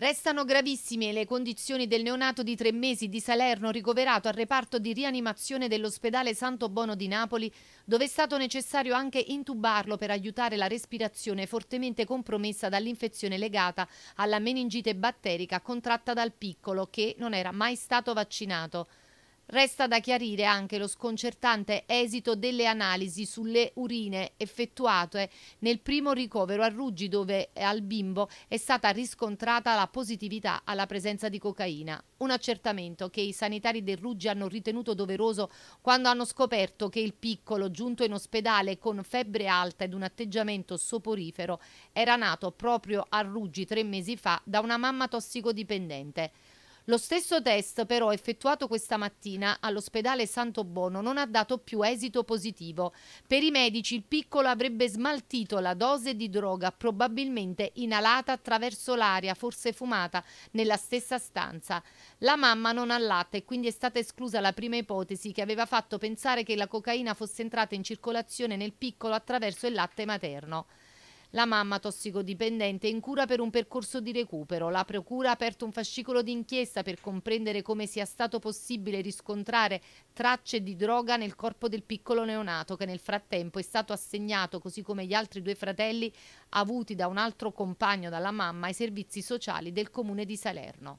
Restano gravissime le condizioni del neonato di tre mesi di Salerno ricoverato al reparto di rianimazione dell'ospedale Santo Bono di Napoli, dove è stato necessario anche intubarlo per aiutare la respirazione fortemente compromessa dall'infezione legata alla meningite batterica contratta dal piccolo che non era mai stato vaccinato. Resta da chiarire anche lo sconcertante esito delle analisi sulle urine effettuate nel primo ricovero a Ruggi dove eh, al bimbo è stata riscontrata la positività alla presenza di cocaina. Un accertamento che i sanitari del Ruggi hanno ritenuto doveroso quando hanno scoperto che il piccolo giunto in ospedale con febbre alta ed un atteggiamento soporifero era nato proprio a Ruggi tre mesi fa da una mamma tossicodipendente. Lo stesso test però effettuato questa mattina all'ospedale Santo Bono non ha dato più esito positivo. Per i medici il piccolo avrebbe smaltito la dose di droga probabilmente inalata attraverso l'aria, forse fumata, nella stessa stanza. La mamma non ha latte e quindi è stata esclusa la prima ipotesi che aveva fatto pensare che la cocaina fosse entrata in circolazione nel piccolo attraverso il latte materno. La mamma tossicodipendente è in cura per un percorso di recupero. La Procura ha aperto un fascicolo d'inchiesta per comprendere come sia stato possibile riscontrare tracce di droga nel corpo del piccolo neonato che nel frattempo è stato assegnato, così come gli altri due fratelli avuti da un altro compagno dalla mamma, ai servizi sociali del comune di Salerno.